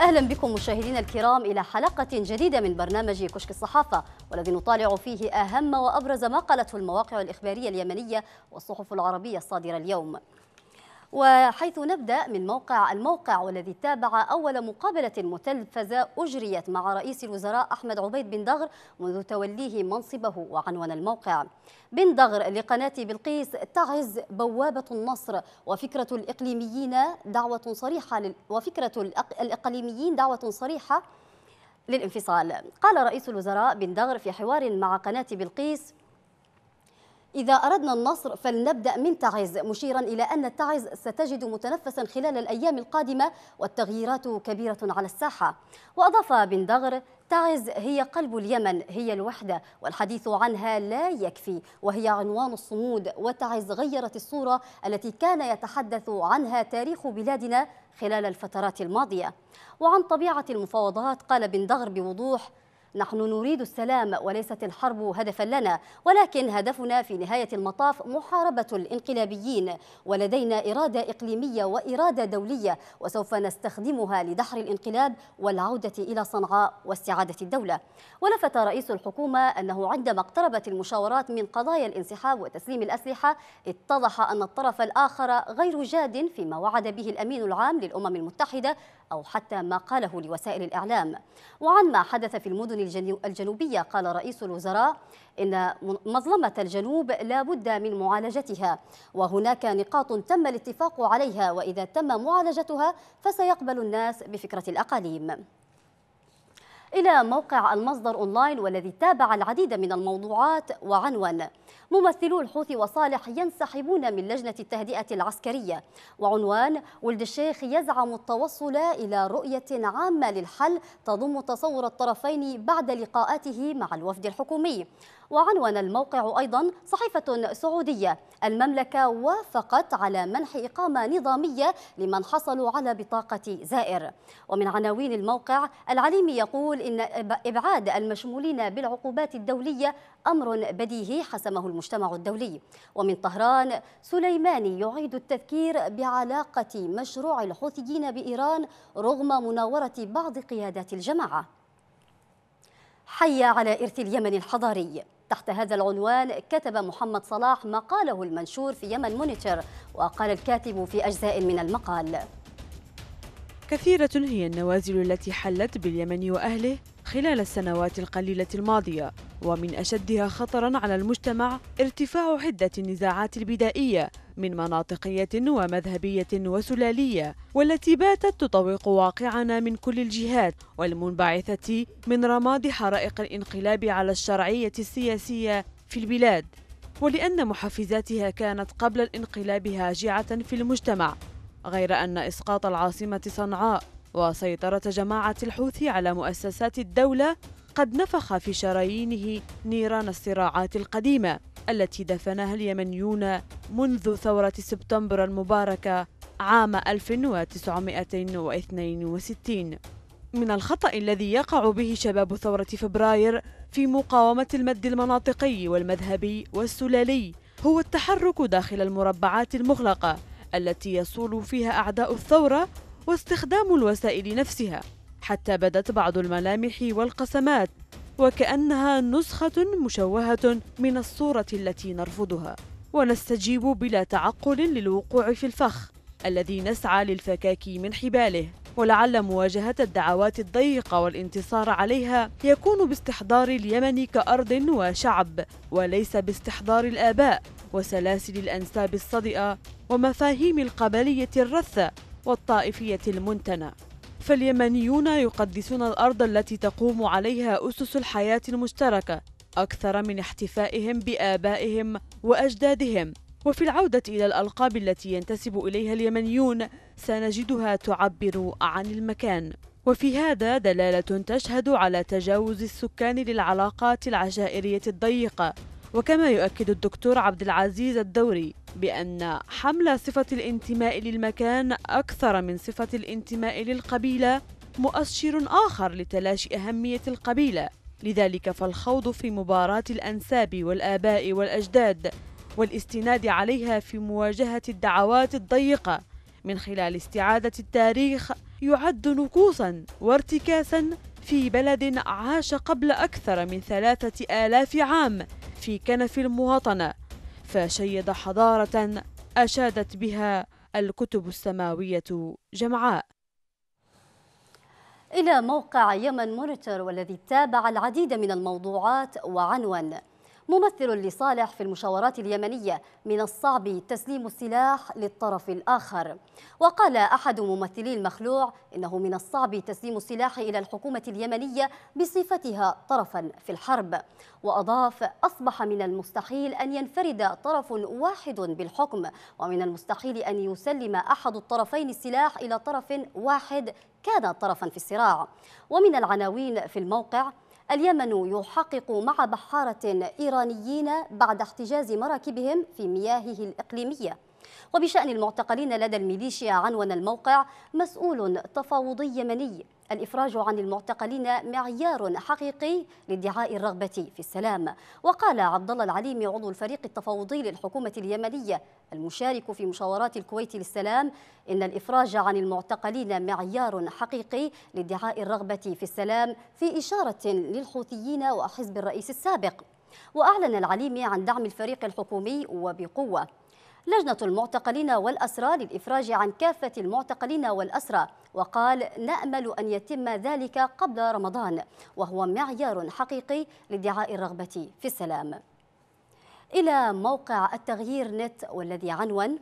أهلا بكم مشاهدينا الكرام إلى حلقة جديدة من برنامج كشك الصحافة والذي نطالع فيه أهم وأبرز ما قالته المواقع الإخبارية اليمنية والصحف العربية الصادرة اليوم وحيث نبدأ من موقع الموقع والذي تابع أول مقابلة متلفزة أجريت مع رئيس الوزراء أحمد عبيد بن دغر منذ توليه منصبه وعنوان الموقع بن دغر لقناة بلقيس تعز بوابة النصر وفكرة الإقليميين دعوة صريحة لل... وفكرة الإقليميين دعوة صريحة للانفصال قال رئيس الوزراء بن دغر في حوار مع قناة بلقيس إذا أردنا النصر فلنبدأ من تعز مشيرا إلى أن التعز ستجد متنفسا خلال الأيام القادمة والتغييرات كبيرة على الساحة وأضاف بن دغر تعز هي قلب اليمن هي الوحدة والحديث عنها لا يكفي وهي عنوان الصمود وتعز غيرت الصورة التي كان يتحدث عنها تاريخ بلادنا خلال الفترات الماضية وعن طبيعة المفاوضات قال بن دغر بوضوح نحن نريد السلام وليست الحرب هدفا لنا ولكن هدفنا في نهاية المطاف محاربة الانقلابيين ولدينا إرادة إقليمية وإرادة دولية وسوف نستخدمها لدحر الانقلاب والعودة إلى صنعاء واستعادة الدولة ولفت رئيس الحكومة أنه عندما اقتربت المشاورات من قضايا الانسحاب وتسليم الأسلحة اتضح أن الطرف الآخر غير جاد فيما وعد به الأمين العام للأمم المتحدة أو حتى ما قاله لوسائل الإعلام وعن ما حدث في المدن الجنوبية قال رئيس الوزراء إن مظلمة الجنوب لا بد من معالجتها وهناك نقاط تم الاتفاق عليها وإذا تم معالجتها فسيقبل الناس بفكرة الأقاليم إلى موقع المصدر أونلاين والذي تابع العديد من الموضوعات وعنون ممثلو الحوثي وصالح ينسحبون من لجنة التهدئة العسكرية وعنوان ولد الشيخ يزعم التوصل إلى رؤية عامة للحل تضم تصور الطرفين بعد لقاءاته مع الوفد الحكومي وعنون الموقع أيضا صحيفة سعودية المملكة وافقت على منح إقامة نظامية لمن حصلوا على بطاقة زائر ومن عناوين الموقع العليمي يقول إن إبعاد المشمولين بالعقوبات الدولية أمر بديهي حسب أمامه المجتمع الدولي ومن طهران سليماني يعيد التذكير بعلاقة مشروع الحوثيين بإيران رغم مناورة بعض قيادات الجماعة حي على إرث اليمن الحضاري تحت هذا العنوان كتب محمد صلاح مقاله المنشور في يمن مونيتور وقال الكاتب في أجزاء من المقال كثيرة هي النوازل التي حلت باليمن وأهله خلال السنوات القليلة الماضية ومن أشدها خطرا على المجتمع ارتفاع حدة النزاعات البدائية من مناطقية ومذهبية وسلالية والتي باتت تطوق واقعنا من كل الجهات والمنبعثة من رماد حرائق الانقلاب على الشرعية السياسية في البلاد ولأن محفزاتها كانت قبل الانقلاب هاجعة في المجتمع غير أن إسقاط العاصمة صنعاء وسيطرة جماعة الحوثي على مؤسسات الدولة قد نفخ في شرايينه نيران الصراعات القديمة التي دفنها اليمنيون منذ ثورة سبتمبر المباركة عام 1962 من الخطأ الذي يقع به شباب ثورة فبراير في مقاومة المد المناطقي والمذهبي والسلالي هو التحرك داخل المربعات المغلقة التي يصول فيها أعداء الثورة واستخدام الوسائل نفسها حتى بدت بعض الملامح والقسمات وكأنها نسخة مشوهة من الصورة التي نرفضها ونستجيب بلا تعقل للوقوع في الفخ الذي نسعى للفكاك من حباله ولعل مواجهة الدعوات الضيقة والانتصار عليها يكون باستحضار اليمن كأرض وشعب وليس باستحضار الآباء وسلاسل الأنساب الصدئة ومفاهيم القبلية الرثة والطائفية المنتنة فاليمنيون يقدسون الأرض التي تقوم عليها أسس الحياة المشتركة أكثر من احتفائهم بآبائهم وأجدادهم وفي العودة إلى الألقاب التي ينتسب إليها اليمنيون سنجدها تعبر عن المكان وفي هذا دلالة تشهد على تجاوز السكان للعلاقات العشائرية الضيقة وكما يؤكد الدكتور عبد العزيز الدوري بأن حمل صفة الانتماء للمكان أكثر من صفة الانتماء للقبيلة مؤشر آخر لتلاشي أهمية القبيلة لذلك فالخوض في مباراة الأنساب والآباء والأجداد والاستناد عليها في مواجهة الدعوات الضيقة من خلال استعادة التاريخ يعد نكوصا وارتكاسا في بلد عاش قبل أكثر من ثلاثة آلاف عام في كنف المواطنة فشيد حضارة أشادت بها الكتب السماوية جمعاء إلى موقع يمن مونيتور والذي تابع العديد من الموضوعات وعنوان ممثل لصالح في المشاورات اليمنية من الصعب تسليم السلاح للطرف الآخر وقال أحد ممثلي المخلوع إنه من الصعب تسليم السلاح إلى الحكومة اليمنية بصفتها طرفا في الحرب وأضاف أصبح من المستحيل أن ينفرد طرف واحد بالحكم ومن المستحيل أن يسلم أحد الطرفين السلاح إلى طرف واحد كان طرفا في الصراع ومن العناوين في الموقع اليمن يحقق مع بحارة إيرانيين بعد احتجاز مراكبهم في مياهه الإقليمية وبشأن المعتقلين لدى الميليشيا عنون الموقع مسؤول تفاوضي يمني الإفراج عن المعتقلين معيار حقيقي لادعاء الرغبة في السلام وقال عبد الله العليمي عضو الفريق التفاوضي للحكومة اليمنية المشارك في مشاورات الكويت للسلام إن الإفراج عن المعتقلين معيار حقيقي لادعاء الرغبة في السلام في إشارة للحوثيين وحزب الرئيس السابق وأعلن العليمي عن دعم الفريق الحكومي وبقوة لجنة المعتقلين والأسرى للإفراج عن كافة المعتقلين والأسرى وقال نأمل أن يتم ذلك قبل رمضان وهو معيار حقيقي لدعاء الرغبة في السلام إلى موقع التغيير نت والذي عنون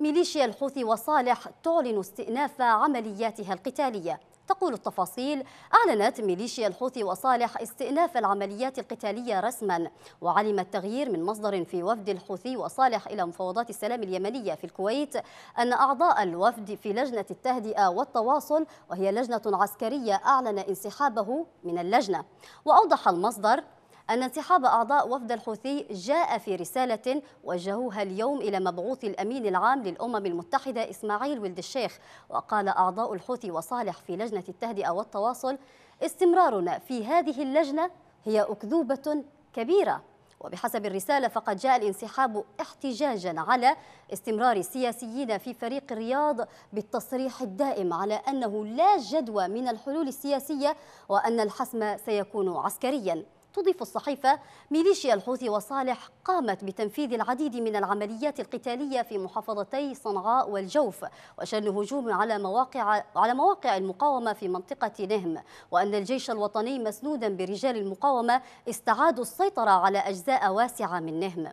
ميليشيا الحوثي وصالح تعلن استئناف عملياتها القتاليه تقول التفاصيل أعلنت ميليشيا الحوثي وصالح استئناف العمليات القتالية رسما وعلم التغيير من مصدر في وفد الحوثي وصالح إلى مفاوضات السلام اليمنية في الكويت أن أعضاء الوفد في لجنة التهدئة والتواصل وهي لجنة عسكرية أعلن انسحابه من اللجنة وأوضح المصدر أن انسحاب أعضاء وفد الحوثي جاء في رسالة وجهوها اليوم إلى مبعوث الأمين العام للأمم المتحدة إسماعيل ولد الشيخ وقال أعضاء الحوثي وصالح في لجنة التهدئة والتواصل استمرارنا في هذه اللجنة هي أكذوبة كبيرة وبحسب الرسالة فقد جاء الانسحاب احتجاجا على استمرار السياسيين في فريق الرياض بالتصريح الدائم على أنه لا جدوى من الحلول السياسية وأن الحسم سيكون عسكرياً تضيف الصحيفة ميليشيا الحوثي وصالح قامت بتنفيذ العديد من العمليات القتالية في محافظتي صنعاء والجوف وشن هجوم على مواقع على مواقع المقاومة في منطقة نهم وأن الجيش الوطني مسنودا برجال المقاومة استعادوا السيطرة على أجزاء واسعة من نهم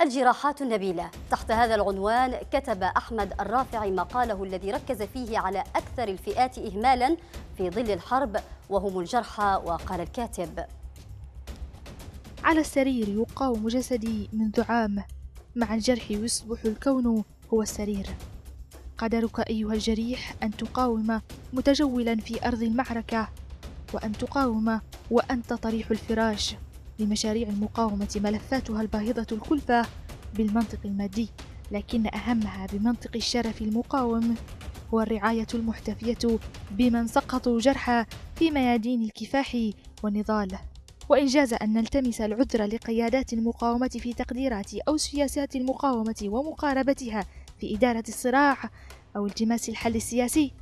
الجراحات النبيلة تحت هذا العنوان كتب أحمد الرافعي مقاله الذي ركز فيه على أكثر الفئات إهمالا في ظل الحرب وهم الجرحى وقال الكاتب على السرير يقاوم جسدي منذ عام مع الجرح يصبح الكون هو السرير قدرك أيها الجريح أن تقاوم متجولا في أرض المعركة وأن تقاوم وأنت طريح الفراش لمشاريع المقاومة ملفاتها الباهظة الكلفة بالمنطق المادي لكن أهمها بمنطق الشرف المقاوم هو الرعاية المحتفية بمن سقطوا جرحى في ميادين الكفاح والنضال وإن جاز أن نلتمس العذر لقيادات المقاومة في تقديرات أو سياسات المقاومة ومقاربتها في إدارة الصراع أو التماس الحل السياسي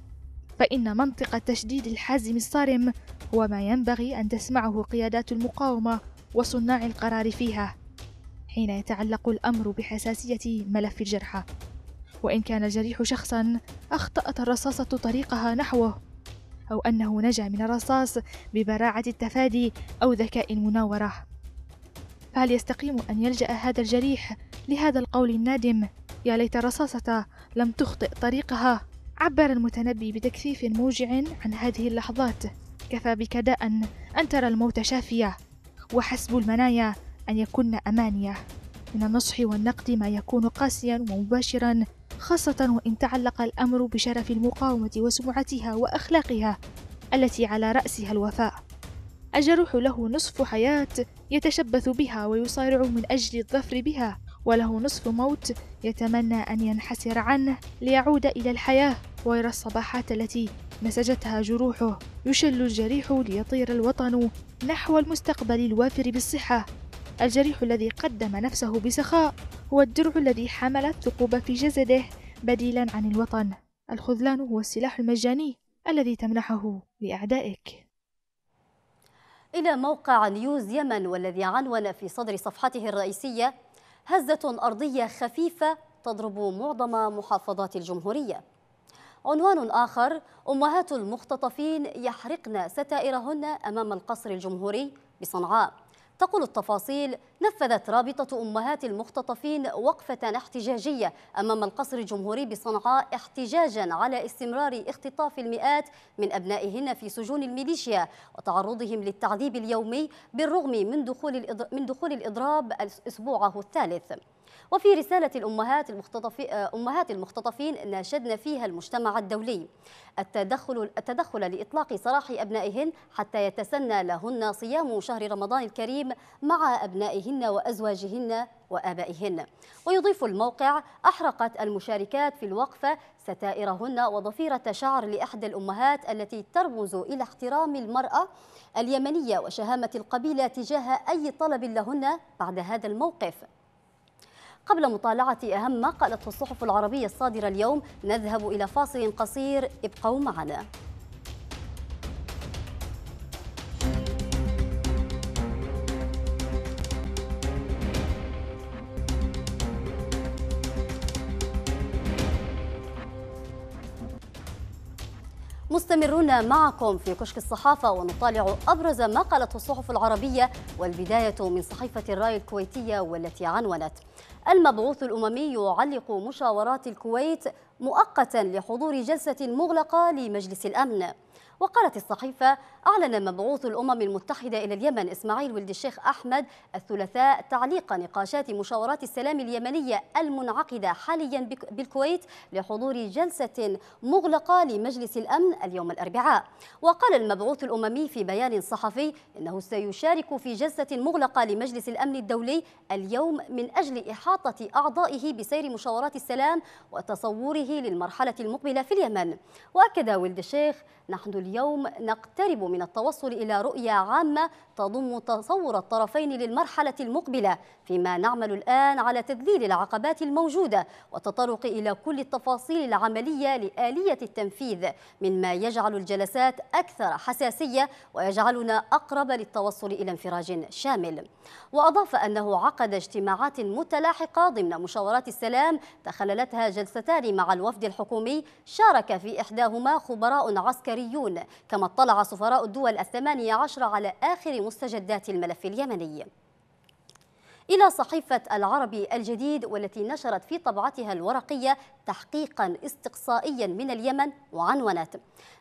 فإن منطق التشديد الحازم الصارم هو ما ينبغي أن تسمعه قيادات المقاومة وصناع القرار فيها حين يتعلق الأمر بحساسية ملف الجرحى وإن كان الجريح شخصا أخطأت الرصاصة طريقها نحوه أو أنه نجا من الرصاص ببراعة التفادي أو ذكاء المناورة فهل يستقيم أن يلجأ هذا الجريح لهذا القول النادم يا ليت الرصاصة لم تخطئ طريقها عبر المتنبي بتكثيف موجع عن هذه اللحظات كفى بك داء أن ترى الموت شافية وحسب المنايا أن يكن أمانية من النصح والنقد ما يكون قاسيا ومباشرا خاصة وإن تعلق الأمر بشرف المقاومة وسمعتها وأخلاقها التي على رأسها الوفاء الجروح له نصف حياة يتشبث بها ويصارع من أجل الظفر بها وله نصف موت يتمنى أن ينحسر عنه ليعود إلى الحياة ويرى الصباحات التي مسجتها جروحه يشل الجريح ليطير الوطن نحو المستقبل الوافر بالصحة الجريح الذي قدم نفسه بسخاء هو الدرع الذي حمل الثقوب في جسده بديلا عن الوطن الخذلان هو السلاح المجاني الذي تمنحه لأعدائك إلى موقع نيوز يمن والذي عنون في صدر صفحته الرئيسية هزة أرضية خفيفة تضرب معظم محافظات الجمهورية عنوان آخر أمهات المختطفين يحرقن ستائرهن أمام القصر الجمهوري بصنعاء تقول التفاصيل نفذت رابطة أمهات المختطفين وقفة احتجاجية أمام القصر الجمهوري بصنعاء احتجاجا على استمرار اختطاف المئات من أبنائهن في سجون الميليشيا وتعرضهم للتعذيب اليومي بالرغم من دخول الإضراب أسبوعه الثالث وفي رسالة الأمهات آه، أمهات المختطفين ناشدن فيها المجتمع الدولي التدخل, التدخل لإطلاق سراح أبنائهن حتى يتسنى لهن صيام شهر رمضان الكريم مع أبنائهن وأزواجهن وآبائهن ويضيف الموقع أحرقت المشاركات في الوقفة ستائرهن وضفيرة شعر لأحدى الأمهات التي ترمز إلى احترام المرأة اليمنية وشهامة القبيلة تجاه أي طلب لهن بعد هذا الموقف قبل مطالعة أهم ما قالته الصحف العربية الصادرة اليوم نذهب إلى فاصل قصير ابقوا معنا مستمرون معكم في كشك الصحافة ونطالع أبرز ما قالته الصحف العربية والبداية من صحيفة الراي الكويتية والتي عنونت المبعوث الأممي يعلق مشاورات الكويت مؤقتا لحضور جلسة مغلقة لمجلس الأمن وقالت الصحيفة أعلن مبعوث الأمم المتحدة إلى اليمن إسماعيل ولد الشيخ أحمد الثلاثاء تعليق نقاشات مشاورات السلام اليمنية المنعقدة حاليا بالكويت لحضور جلسة مغلقة لمجلس الأمن اليوم يوم الأربعاء وقال المبعوث الأممي في بيان صحفي إنه سيشارك في جلسة مغلقة لمجلس الأمن الدولي اليوم من أجل إحاطة أعضائه بسير مشاورات السلام وتصوره للمرحلة المقبلة في اليمن وأكد ولد الشيخ نحن اليوم نقترب من التوصل إلى رؤية عامة تضم تصور الطرفين للمرحلة المقبلة فيما نعمل الآن على تذليل العقبات الموجودة والتطرق إلى كل التفاصيل العملية لآلية التنفيذ مما يجب يجعل الجلسات أكثر حساسية ويجعلنا أقرب للتوصل إلى انفراج شامل وأضاف أنه عقد اجتماعات متلاحقة ضمن مشاورات السلام تخللتها جلستان مع الوفد الحكومي شارك في إحداهما خبراء عسكريون كما اطلع سفراء الدول الثمانية عشر على آخر مستجدات الملف اليمني إلى صحيفة العربي الجديد والتي نشرت في طبعتها الورقية تحقيقا استقصائيا من اليمن وعنونت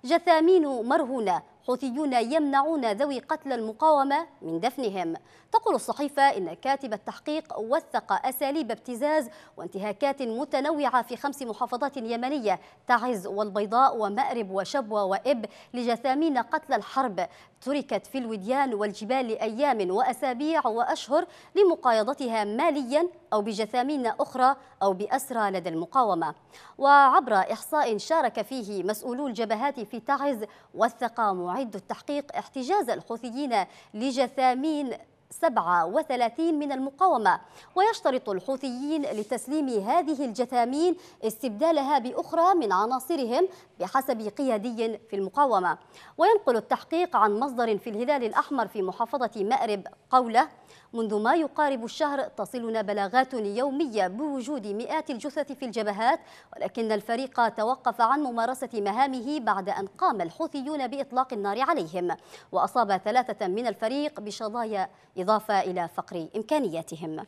جثامين مرهونة حوثيون يمنعون ذوي قتل المقاومة من دفنهم تقول الصحيفة إن كاتب التحقيق وثق أساليب ابتزاز وانتهاكات متنوعة في خمس محافظات يمنية تعز والبيضاء ومأرب وشبوة وإب لجثامين قتل الحرب تركت في الوديان والجبال لأيام وأسابيع وأشهر لمقايضتها ماليا أو بجثامين أخرى أو بأسرى لدى المقاومة وعبر إحصاء شارك فيه مسؤولو الجبهات في تعز وثق يعد التحقيق احتجاز الحوثيين لجثامين 37 من المقاومة ويشترط الحوثيين لتسليم هذه الجثامين استبدالها بأخرى من عناصرهم بحسب قيادي في المقاومة وينقل التحقيق عن مصدر في الهلال الأحمر في محافظة مأرب قوله منذ ما يقارب الشهر تصلنا بلاغات يومية بوجود مئات الجثث في الجبهات ولكن الفريق توقف عن ممارسة مهامه بعد أن قام الحوثيون بإطلاق النار عليهم وأصاب ثلاثة من الفريق بشظايا إضافة إلى فقر إمكانياتهم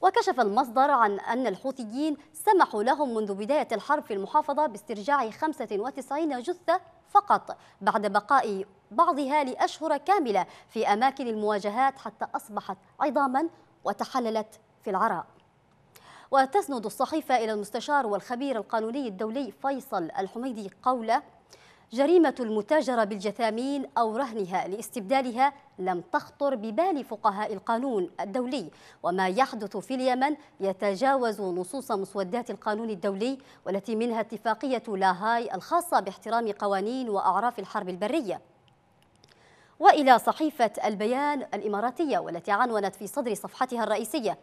وكشف المصدر عن أن الحوثيين سمحوا لهم منذ بداية الحرب في المحافظة باسترجاع 95 جثة فقط بعد بقاء بعضها لأشهر كاملة في أماكن المواجهات حتى أصبحت عظاما وتحللت في العراء وتسند الصحيفة إلى المستشار والخبير القانوني الدولي فيصل الحميدي قوله جريمة المتاجرة بالجثامين أو رهنها لاستبدالها لم تخطر ببال فقهاء القانون الدولي وما يحدث في اليمن يتجاوز نصوص مسودات القانون الدولي والتي منها اتفاقية لاهاي الخاصة باحترام قوانين وأعراف الحرب البرية وإلى صحيفة البيان الإماراتية والتي عنونت في صدر صفحتها الرئيسية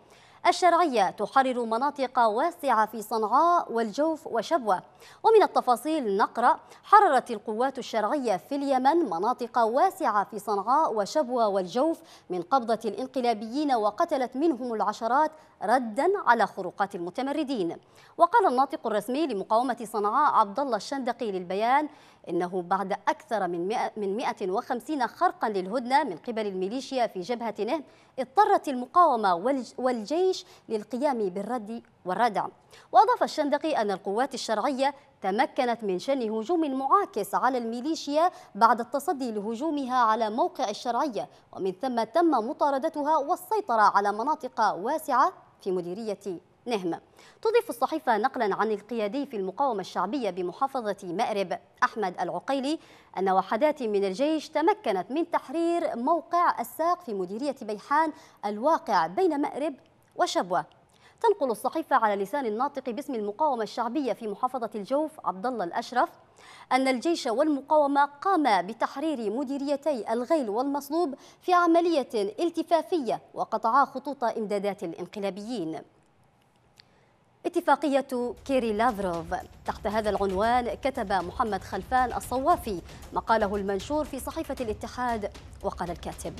الشرعية تحرر مناطق واسعة في صنعاء والجوف وشبوة ومن التفاصيل نقرأ حررت القوات الشرعية في اليمن مناطق واسعة في صنعاء وشبوة والجوف من قبضة الانقلابيين وقتلت منهم العشرات ردا على خروقات المتمردين وقال الناطق الرسمي لمقاومة صنعاء عبد الله الشندقي للبيان إنه بعد أكثر من من 150 خرقا للهدنة من قبل الميليشيا في جبهة نهم اضطرت المقاومة والجيش للقيام بالرد والردع وأضاف الشندقي أن القوات الشرعية تمكنت من شن هجوم معاكس على الميليشيا بعد التصدي لهجومها على موقع الشرعية ومن ثم تم مطاردتها والسيطرة على مناطق واسعة في مديرية نهم تضيف الصحيفة نقلا عن القيادي في المقاومة الشعبية بمحافظة مأرب أحمد العقيلي أن وحدات من الجيش تمكنت من تحرير موقع الساق في مديرية بيحان الواقع بين مأرب وشبوة تنقل الصحيفة على لسان الناطق باسم المقاومة الشعبية في محافظة الجوف عبد الله الأشرف أن الجيش والمقاومة قاما بتحرير مديريتي الغيل والمصلوب في عملية التفافية وقطعا خطوط إمدادات الانقلابيين اتفاقية كيري لافروف تحت هذا العنوان كتب محمد خلفان الصوافي مقاله المنشور في صحيفة الاتحاد وقال الكاتب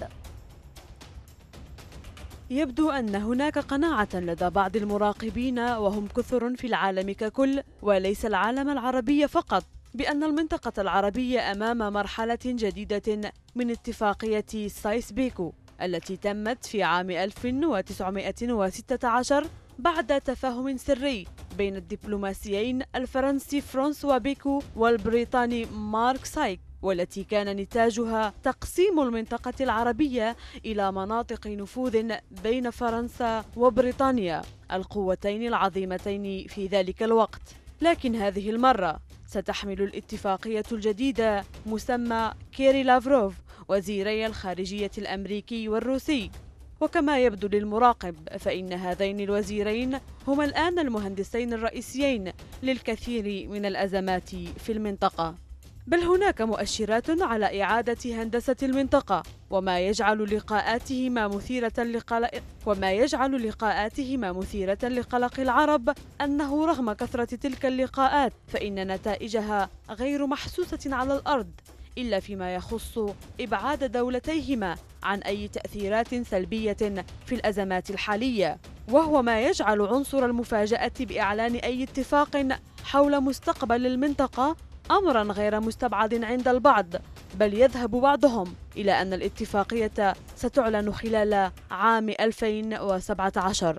يبدو أن هناك قناعة لدى بعض المراقبين وهم كثر في العالم ككل وليس العالم العربي فقط بأن المنطقة العربية أمام مرحلة جديدة من اتفاقية سايس بيكو التي تمت في عام 1916 بعد تفاهم سري بين الدبلوماسيين الفرنسي فرانسوا بيكو والبريطاني مارك سايك والتي كان نتاجها تقسيم المنطقة العربية إلى مناطق نفوذ بين فرنسا وبريطانيا القوتين العظيمتين في ذلك الوقت لكن هذه المرة ستحمل الاتفاقية الجديدة مسمى كيري لافروف وزيري الخارجية الأمريكي والروسي وكما يبدو للمراقب فإن هذين الوزيرين هما الآن المهندسين الرئيسيين للكثير من الأزمات في المنطقة بل هناك مؤشرات على إعادة هندسة المنطقة وما يجعل لقاءاتهما مثيرة لقلق وما يجعل لقاءاتهما مثيرة لقلق العرب أنه رغم كثرة تلك اللقاءات فإن نتائجها غير محسوسة على الأرض إلا فيما يخص إبعاد دولتيهما عن أي تأثيرات سلبية في الأزمات الحالية وهو ما يجعل عنصر المفاجأة بإعلان أي اتفاق حول مستقبل المنطقة أمرا غير مستبعد عند البعض بل يذهب بعضهم إلى أن الاتفاقية ستعلن خلال عام 2017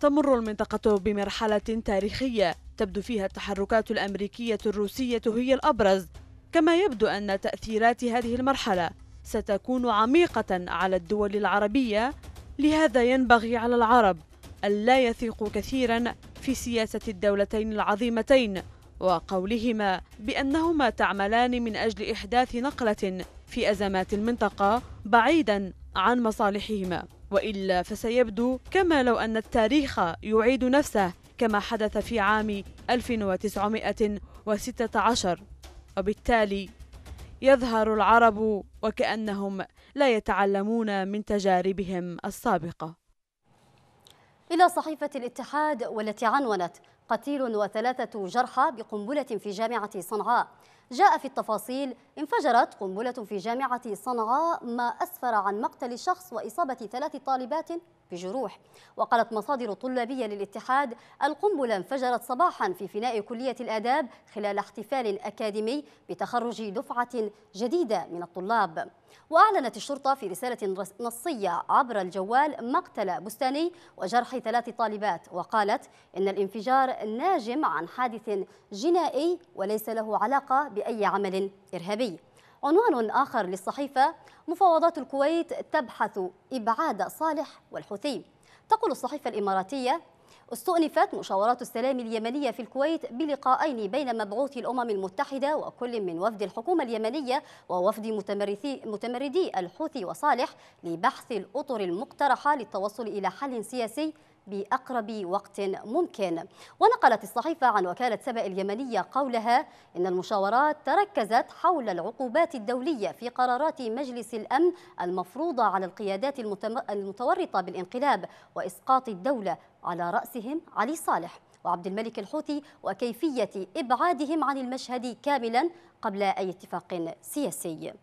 تمر المنطقة بمرحلة تاريخية تبدو فيها التحركات الأمريكية الروسية هي الأبرز كما يبدو أن تأثيرات هذه المرحلة ستكون عميقة على الدول العربية لهذا ينبغي على العرب ألا يثقوا كثيرا في سياسة الدولتين العظيمتين وقولهما بأنهما تعملان من أجل إحداث نقلة في أزمات المنطقة بعيدا عن مصالحهما وإلا فسيبدو كما لو أن التاريخ يعيد نفسه كما حدث في عام 1916 وبالتالي يظهر العرب وكأنهم لا يتعلمون من تجاربهم السابقة إلى صحيفة الاتحاد والتي عنونت قتيل وثلاثة جرحى بقنبلة في جامعة صنعاء جاء في التفاصيل انفجرت قنبلة في جامعة صنعاء ما أسفر عن مقتل شخص وإصابة ثلاث طالبات بجروح وقالت مصادر طلابية للاتحاد القنبلة انفجرت صباحا في فناء كلية الآداب خلال احتفال أكاديمي بتخرج دفعة جديدة من الطلاب وأعلنت الشرطة في رسالة نصية عبر الجوال مقتل بستاني وجرح ثلاث طالبات وقالت إن الانفجار ناجم عن حادث جنائي وليس له علاقة بأي عمل إرهابي عنوان آخر للصحيفة مفاوضات الكويت تبحث إبعاد صالح والحوثي تقول الصحيفة الإماراتية استؤنفت مشاورات السلام اليمنية في الكويت بلقاءين بين مبعوث الأمم المتحدة وكل من وفد الحكومة اليمنية ووفد متمردي الحوثي وصالح لبحث الأطر المقترحة للتوصل إلى حل سياسي بأقرب وقت ممكن ونقلت الصحيفة عن وكالة سبأ اليمنية قولها إن المشاورات تركزت حول العقوبات الدولية في قرارات مجلس الأمن المفروضة على القيادات المتورطة بالانقلاب وإسقاط الدولة على رأسهم علي صالح وعبد الملك الحوثي وكيفية إبعادهم عن المشهد كاملا قبل أي اتفاق سياسي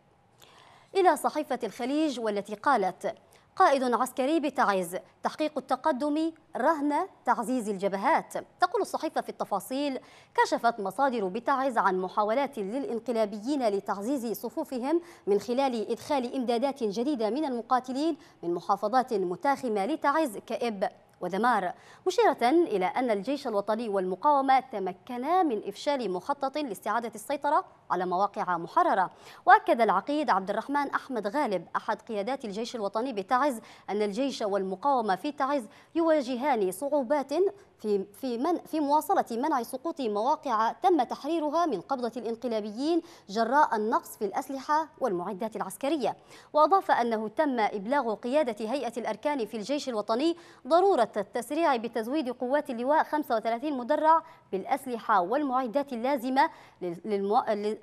إلى صحيفة الخليج والتي قالت قائد عسكري بتعز تحقيق التقدم رهن تعزيز الجبهات تقول الصحيفة في التفاصيل كشفت مصادر بتعز عن محاولات للانقلابيين لتعزيز صفوفهم من خلال إدخال إمدادات جديدة من المقاتلين من محافظات متاخمة لتعز كإب ودمار مشيرة إلى أن الجيش الوطني والمقاومة تمكنا من إفشال مخطط لاستعادة السيطرة على مواقع محررة وأكد العقيد عبد الرحمن أحمد غالب أحد قيادات الجيش الوطني بتعز أن الجيش والمقاومة في تعز يواجهان صعوبات في في من في مواصله منع سقوط مواقع تم تحريرها من قبضه الانقلابيين جراء النقص في الاسلحه والمعدات العسكريه، واضاف انه تم ابلاغ قياده هيئه الاركان في الجيش الوطني ضروره التسريع بتزويد قوات اللواء 35 مدرع بالاسلحه والمعدات اللازمه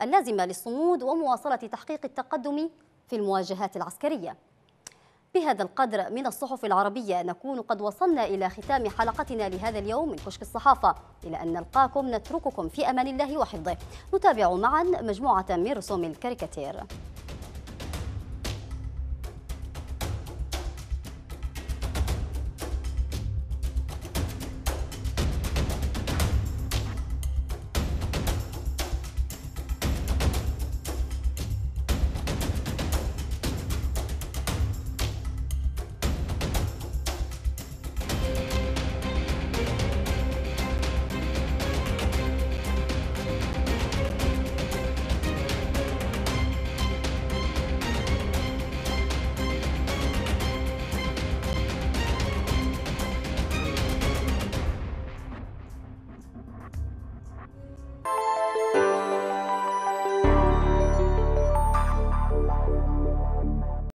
اللازمة للصمود ومواصلة تحقيق التقدم في المواجهات العسكرية بهذا القدر من الصحف العربية نكون قد وصلنا إلى ختام حلقتنا لهذا اليوم من كشك الصحافة إلى أن نلقاكم نترككم في أمان الله وحفظه نتابع معا مجموعة من رسوم الكاريكاتير